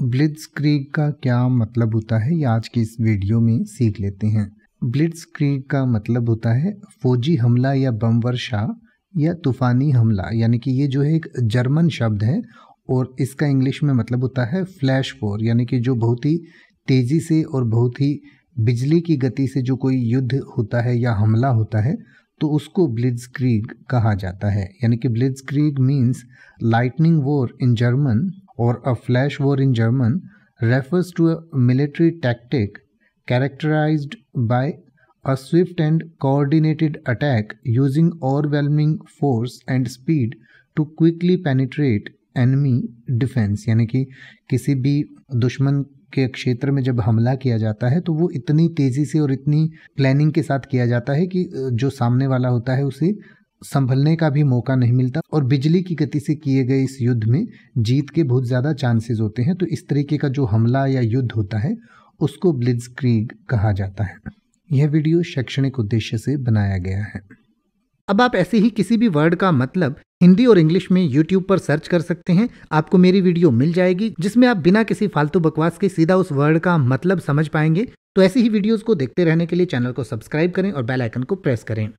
ब्लिट्जक्रीग का क्या मतलब होता है ये आज की इस वीडियो में सीख लेते हैं ब्लिट्जक्रीग का मतलब होता है फौजी हमला या बम वर्षा या तूफानी हमला यानी कि ये जो है एक जर्मन शब्द है और इसका इंग्लिश में मतलब होता है फ्लैश फोर यानी कि जो बहुत ही तेज़ी से और बहुत ही बिजली की गति से जो कोई युद्ध होता है या हमला होता है तो उसको ब्लिट्स क्रीग कहा जाता है यानी कि blitzkrieg means lightning war in German or a flash war in German refers to a military tactic characterized by a swift and coordinated attack using overwhelming force and speed to quickly penetrate enemy defense यानी कि किसी भी दुश्मन के क्षेत्र में जब हमला किया जाता है तो वो इतनी तेज़ी से और इतनी प्लानिंग के साथ किया जाता है कि जो सामने वाला होता है उसे संभलने का भी मौका नहीं मिलता और बिजली की गति से किए गए इस युद्ध में जीत के बहुत ज़्यादा चांसेस होते हैं तो इस तरीके का जो हमला या युद्ध होता है उसको ब्लिज क्रीग कहा जाता है यह वीडियो शैक्षणिक उद्देश्य से बनाया गया है अब आप ऐसे ही किसी भी वर्ड का मतलब हिंदी और इंग्लिश में यूट्यूब पर सर्च कर सकते हैं आपको मेरी वीडियो मिल जाएगी जिसमें आप बिना किसी फालतू बकवास के सीधा उस वर्ड का मतलब समझ पाएंगे तो ऐसी ही वीडियोस को देखते रहने के लिए चैनल को सब्सक्राइब करें और बेल आइकन को प्रेस करें